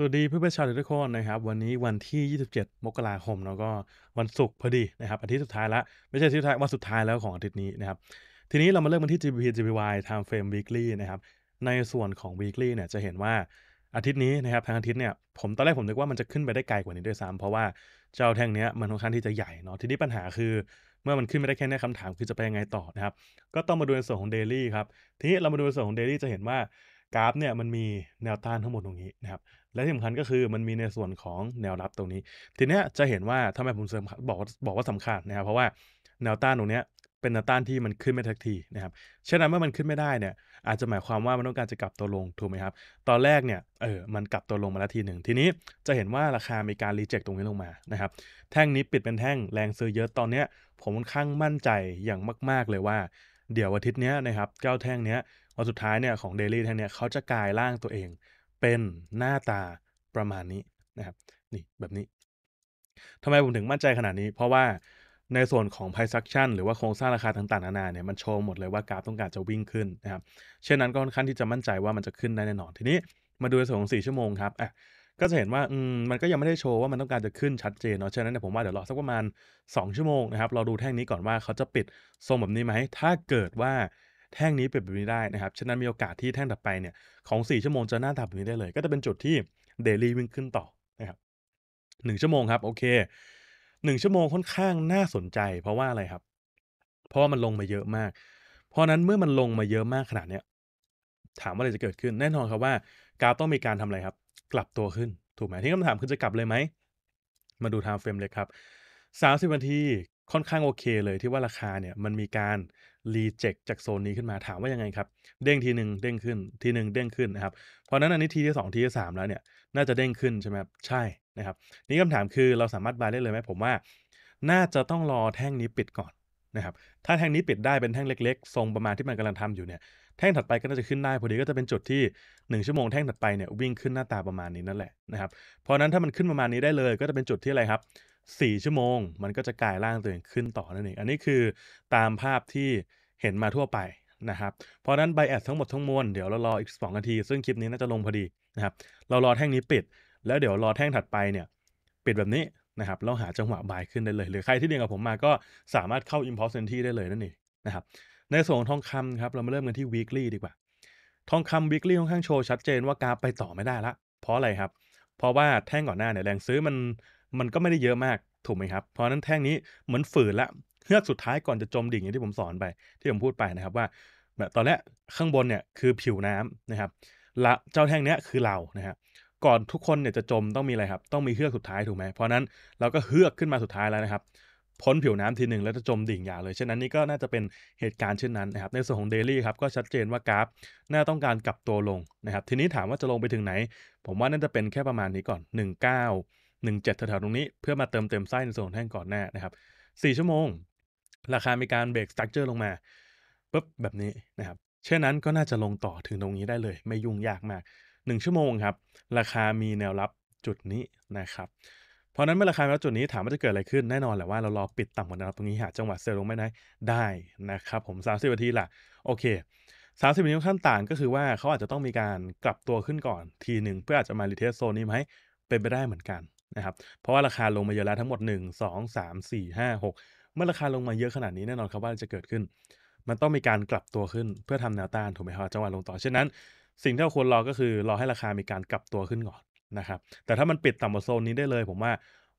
สวัสดีเพื่อนเพื่อนชาวเดลกทุกคนนะครับวันนี้วันที่ 27 มกราคมแล้วก็วันศุกร์พอดีนะครับอาทิตย์สุดท้ายละไม่ใช่อาทิตย์สุดท้ายวันสุดท้ายแล้วของอาทิตย์นี้นะครับทีนี้เรามาเริ่มกันที่ g p t g p y Time Frame Weekly นะครับในส่วนของ Weekly เนี่ยจะเห็นว่าอาทิตย์นี้นะครับทางอาทิตย์เนี่ยผมตอนแรกผมนึกว่ามันจะขึ้นไปได้ไกลกว่านี้ด้วยซ้ำเพราะว่าเจ้าแท่งเนี้ยมันค่อนข้างที่จะใหญ่เนาะทีนี้ปัญหาคือ เมื่อมันขึ้นไม่ได้แค่นี้คำถามคือจะไปยังไงต่อนะครับก็ต้องมาดูในส่วนของ Daily ครับทีนี้เรามาดูในส่วนของ Daily จะเห็นว่ากราฟเนี่ยมันมีแนวต้านทั้งหมดตรงนี้นะครับและที่สำคัญก็คือมันมีในส่วนของแนวรับตรงนี้ ทีเนี้ยจะเห็นว่าทำไมผมบอกบอกว่าสำคัญนะครับเพราะว่าแนวต้านตรงเนี้ยเป็นแนวต้านที่มันขึ้นไม่ทักทีนะครับฉะนั้นเมื่อมันขึ้นไม่ได้เนี่ยอาจจะหมายความว่ามันต้องการจะกลับตัวลงถูกไหมครับ ตอนแรกเนี่ยเออมันกลับตัวลงมาแล้วทีหนึ่งทีนี้จะเห็นว่าราคามีการรีเจ็คตรงนี้ลงมานะครับแท่งนี้ปิดเป็นแท่งแรงซื้อเยอะตอนเนี้ยผมค่อนข้างมั่นใจอย่างมาก ๆเลยว่าเดี๋ยววันอาทิตย์นี้นะครับเก้าแท่งเนี้ยวันสุดท้ายเนี่ยของเดลี่แท่งเนี้ยเขาจะกลายร่างตัวเองเป็นหน้าตาประมาณนี้ นะครับ นี่ แบบนี้ทำไมผมถึงมั่นใจขนาดนี้ เพราะว่าในส่วนของ price action หรือว่าโครงสร้างราคาต่างๆ นานาเนี่ยมันโชว์หมดเลยว่ากราฟต้องการจะวิ่งขึ้นนะครับเช่นนั้นก็ค่อนข้างที่จะมั่นใจว่ามันจะขึ้นได้แน่นอน ทีนี้มาดูในส่วนของ 4 ชั่วโมงครับอ่ะก็จะเห็นว่าอืมมันก็ยังไม่ได้โชว์ว่ามันต้องการจะขึ้นชัดเจนเนาะฉะนั้นเนี่ยผมว่าเดี๋ยวรอสักประมาณ 2 ชั่วโมงนะครับเราดูแท่งนี้ก่อนว่าเขาจะปิดทรงแบบนี้ไหมถ้าเกิดว่าแท่งนี้เปยนแบบนี้ได้นะครับ ฉะนั้นมีโอกาสที่แท่งต่อไปเนี่ยของ4ชั่วโมงจะหน้าตาแบบนี้ได้เลย ก็จะเป็นจุดที่เดลี่วิ่งขึ้นต่อนะครับหนึ่งชั่วโมงครับโอเค หนึ่งชั่วโมงค่อนข้างน่าสนใจเพราะว่าอะไรครับเพราะว่ามันลงมาเยอะมาก เพราะนั้นเมื่อมันลงมาเยอะมากขนาดเนี้ย ถามว่าอะไรจะเกิดขึ้น แน่นอนครับว่ากราฟต้องมีการทำอะไรครับ กลับตัวขึ้น ถูกไหมที่คำถามคือจะกลับเลยไหมมาดูไทม์เฟรมเลยครับสามิบนาทีค่อนข้างโอเคเลยที่ว่าราคาเนี่ยมันมีการรีเจ็คจากโซนนี้ขึ้นมาถามว่ายังไงครับ เด้งทีหนึ่งเด้งขึ้นทีหนึ่งเด้งขึ้นนะครับเพราะนั้นอันนี้ทีที่2ทีที่ 3 แล้วเนี่ย น่าจะเด้งขึ้นใช่ไหมครับใช่นะครับนี่คำถามคือเราสามารถบายได้เลยไหมผมว่า น่าจะต้องรอแท่งนี้ปิดก่อนนะครับถ้าแท่งนี้ปิดได้เป็นแท่งเล็กๆ ทรงประมาณที่มันกำลังทำอยู่เนี่ยแท่งถัดไปก็น่าจะขึ้นได้พอดีก็จะเป็นจุดที่ 1ชั่วโมงแท่งถัดไปเนี่ยวิ่งขึ้นหน้าตาประมาณนี้นั่นแหละนะครับเพราะนั้นถ้ามันขึ้นประมาณนี้ได้เลย ก็จะเป็นจุดที่อะไรครับ4 ชั่วโมง มันก็จะกลายร่างตัวเองขึ้นต่อนั่นเองอันนี้คือตามภาพที่เห็นมาทั่วไปนะครับเพราะนั้นไบแอดทั้งหมดทั้งมวลเดี๋ยวเรารออีก2นาที ซึ่งคลิปนี้น่าจะลงพอดีนะครับเรารอแท่งนี้ปิด แล้วเดี๋ยวรอแท่งถัดไปเนี่ย ปิดแบบนี้นะครับเราหาจังหวะบายขึ้นได้เลย หรือใครที่เรียนกับผมมาก็สามารถเข้า impulse entry ได้เลยนั่นเองนะครับ ในส่วนของทองคำครับเรามาเริ่มกันที่ weekly ดีกว่าทองคำ weekly ค่อนข้างโชว์ชัดเจนว่ากราฟไปต่อไม่ได้ละ เพราะอะไรครับ เพราะว่าแท่งก่อนหน้าเนี่ยแรงซื้อมันมันก็ไม่ได้เยอะมากถูกไหมครับ เพราะนั้นแท่งนี้เหมือนฝืนละเฮือกสุดท้ายก่อนจะจมดิ่งอย่างที่ผมสอนไป ที่ผมพูดไปนะครับว่าแบบตอนแรกข้างบนเนี่ยคือผิวน้ำนะครับละเจ้าแท่งเนี้ยคือเรานะฮะก่อนทุกคนเนี่ยจะจมต้องมีอะไรครับ ต้องมีเฮือกสุดท้ายถูกไหมเพราะนั้นเราก็เฮือกขึ้นมาสุดท้ายแล้วนะครับพ้นผิวน้ำทีหนึ่งแล้วจะจมดิ่งยาวเลยเ่นนั้นนี่ก็น่าจะเป็นเหตุการณ์เช่นนั้นนะครับในส่วนของเดลี่ครับก็ชัดเจนว่ากราฟน่าต้องการกลับตัวลงนะครับทีนี้ถามว่าจะลงไปถึงไหน ผมว่าน่าจะเป็นแค่ประมาณนี้ก่อน19 17แถวๆตรงนี้ เพื่อมาเติมเต็มไส้ในส่วนแท่งก่อนหน้านะครับ 4 ชั่วโมง ราคามีการเบรกสตั๊กเจอร์ลงมาปุ๊บแบบนี้นะครับ เช่นนั้นก็น่าจะลงต่อถึงตรงนี้ได้เลย ไม่ยุ่งยากมาก 1 ชั่วโมงครับ ราคามีแนวรับจุดนี้นะครับ เพราะนั้นเมื่อราคาแล้วจุดนี้ถามว่าจะเกิดอะไรขึ้น แน่นอนแหละว่าเรารอปิดต่ำกว่าแนวรับตรงนี้หาจังหวะเซลลงไม่ได้ได้นะครับผม30นาทีละโอเคสามสิบนาทวขั้นต่างก็คือว่าเขาอาจจะต้องมีการกลับตัวขึ้นก่อนทีหนึ่งเพื่ออาจจะมารีเทสโซนนี้ไหมเป็นไปได้เหมือนกันนะครับเพราะว่าราคาลงมาเยอะแล้ว ทั้งหมด 1 2 3 4 5 6 เมื่อราคาลงมาเยอะขนาดนี้แน่นอนครับว่าจะเกิดขึ้น มันต้องมีการกลับตัวขึ้นเพื่อทำแนวต้านถูกไหมครับจังหวะลงต่อเช่นนั้น สิ่งที่เราควรรอก็คือรอให้ราคามีการกลับตัวขึ้นก่อนนะครับแต่ถ้ามันปิดต่ำกว่าโซนนี้ได้เลย ผมว่า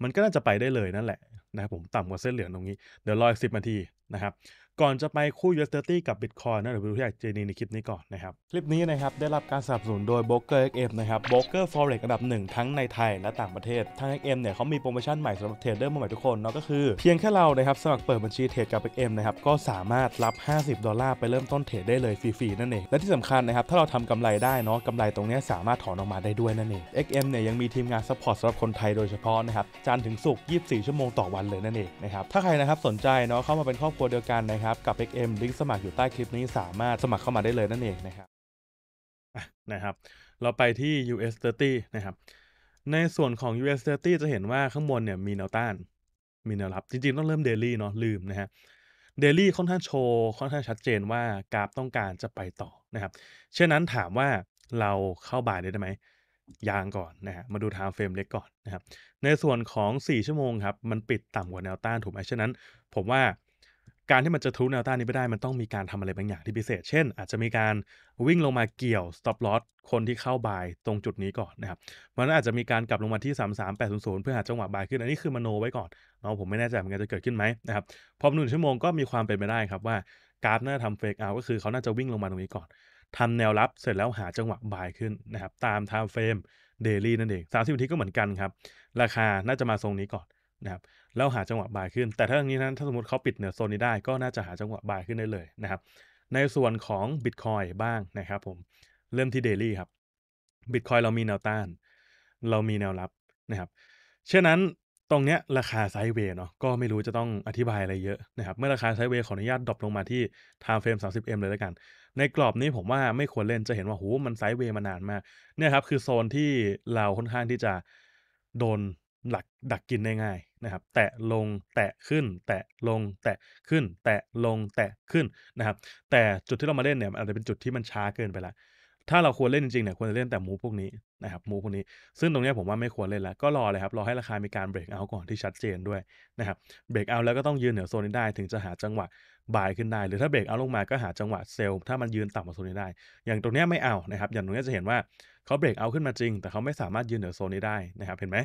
มันก็น่าจะไปได้เลยนั่นแหละนะครับผมต่ำกว่าเส้นเหลืองตรงนี้เดี๋ยวรออีกสินาทีนะครับก่อนจะไปคู่ USDT กับ Bitcoin นะ เดี๋ยวไปดูที่เจนีในคลิปนี้ก่อนนะครับ คลิปนี้นะครับ ได้รับการสนับสนุนโดย b อ o k e r XM นะครับ b r o k e r Forex อันดับหนึ่งทั้งในไทยและต่างประเทศทาง XM เนี่ยเขามีโปรโมชั่นใหม่สำหรับเทรดเดอร์มใหม่ทุกคนเนาะก็คือ เพียงแค่เรานะครับ สมัครเปิดบัญชีเทรดกับ XM นะครับก็สามารถรับ 50 ดอลลาร์ไปเริ่มต้นเทรดได้เลยฟรีๆนั่นเองและที่สำคัญนะครับถ้าเราทำกำไรได้เนาะกำไรตรงนี้สามารถถอนออกมาได้ด้วยนั่นเอง XM เนี่ยยังมีทีมงานซัพพอร์ตสำหรับคนไทยโดยเฉพาะนะครับจันถึงศุกร์24 ชั่วโมงต่อวันเลยนั่นเองนะครับถ้าใครนะครับสนใจเนาะเข้ามาเป็นครอบครัวเดียวกันนะครับับกับ XM ลิงก์สมัครอยู่ใต้คลิปนี้สามารถสมัครเข้ามาได้เลยนั่นเองนะครับนะครับ เราไปที่ US 30นะครับ ในส่วนของ US 30จะเห็นว่าข้างบนเนี่ย มีแนวต้าน มีแนวรับ จริงๆ ต้องเริ่มเดลี่เนาะลืมนะฮะเดลี่ค่อนข้างโชว์ค่อนข้างชัดเจนว่ากราฟต้องการจะไปต่อนะครับเช่นนั้นถามว่าเราเข้าบ่ายได้ไหมยางก่อนนะฮะมาดูไทม์เฟรมเล็กก่อนนะครับ ในส่วนของ4ชั่วโมงครับมันปิดต่ำกว่าแนวต้านถูกไหมฉะนั้นผมว่าการที่มันจะทุแนวต้านนี้ไปได้มันต้องมีการทำอะไรบางอย่างที่พิเศษ เช่น อาจจะมีการวิ่งลงมาเกี่ยว stop loss คนที่เข้าบายตรงจุดนี้ก่อนนะครับมันอาจจะมีการกลับลงมาที่ 33800 เพื่อหาจังหวะบายขึ้น อันนี้คือมโนไว้ก่อนเนาะผมไม่แน่ใจเหมือนกันจะเกิดขึ้นไหมนะครับพอหนึ่งชั่วโมงก็มีความเป็นไปได้ครับว่ากราฟน่าทำเฟกเอาก็คือเขาน่าจะวิ่งลงมาตรงนี้ก่อนทำแนวรับเสร็จแล้วหาจังหวะบายขึ้นนะครับตามไทม์เฟรมเดลี่นั่นเอง30นาทีก็เหมือนกันครับราคาน่าจะมาทรงนี้ก่อนนะครับแล้วหาจังหวะบายขึ้น แต่ถ้าอย่างนี้นั้น ถ้าสมมติเขาปิดเหนือโซนนี้ได้ก็น่าจะหาจังหวะบายขึ้นได้เลยนะครับ ในส่วนของ Bitcoin บ้างนะครับ ผม เริ่มที่ Daily ครับ Bitcoin เรามีแนวต้าน เรามีแนวรับนะครับ เช่นนั้น ตรงเนี้ยราคาไซด์เวย์เนาะ ก็ไม่รู้จะต้องอธิบายอะไรเยอะนะครับ เมื่อราคาไซด์เวย์ขออนุญาตดรอปลงมาที่ time frame 30m เลยแล้วกัน ในกรอบนี้ผมว่าไม่ควรเล่นจะเห็นว่าโหมันไซด์เวย์ มานานมาก เนี่ยครับคือโซนที่เราค่อนข้างที่จะโดนหลักดักกินได้ง่ายนะครับแตะลง แตะขึ้น แตะลง แตะขึ้น แตะลง แตะขึ้นนะครับแต่จุดที่เรามาเล่นเนี่ยอาจจะเป็นจุดที่มันช้าเกินไปละถ้าเราควรเล่นจริงๆเนี่ยควรจะเล่นแต่มูพวกนี้นะครับมูพวกนี้ ซึ่งตรงนี้ผมว่าไม่ควรเล่นแล้วก็รอเลยครับ รอให้ราคามีการเบรกเอาก่อนที่ชัดเจนด้วยนะครับเบรกเอาแล้วก็ต้องยืนเหนือโซนนี้ได้ ถึงจะหาจังหวะบายขึ้นได้ หรือถ้าเบรกเอาลงมาก็หาจังหวะเซลล์ถ้ามันยืนต่ำกว่าโซนนี้ได้ อย่างตรงนี้ไม่เอานะครับอย่างตรงนี้จะเห็นว่าเขาเบรกเอาขึ้นมาจริง แต่เขาไม่สามารถยืนเหนือโซนนี้ได้นะครับ เห็นไหม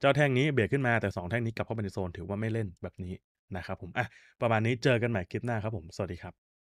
เจ้าแท่งนี้เบรกขึ้นมาแต่ 2 แท่งนี้กลับเข้าไปในโซน ถือว่าไม่เล่นแบบนี้นะครับผมอ่ะประมาณนี้เจอกันใหม่คลิปหน้าครับผมสวัสดีครับ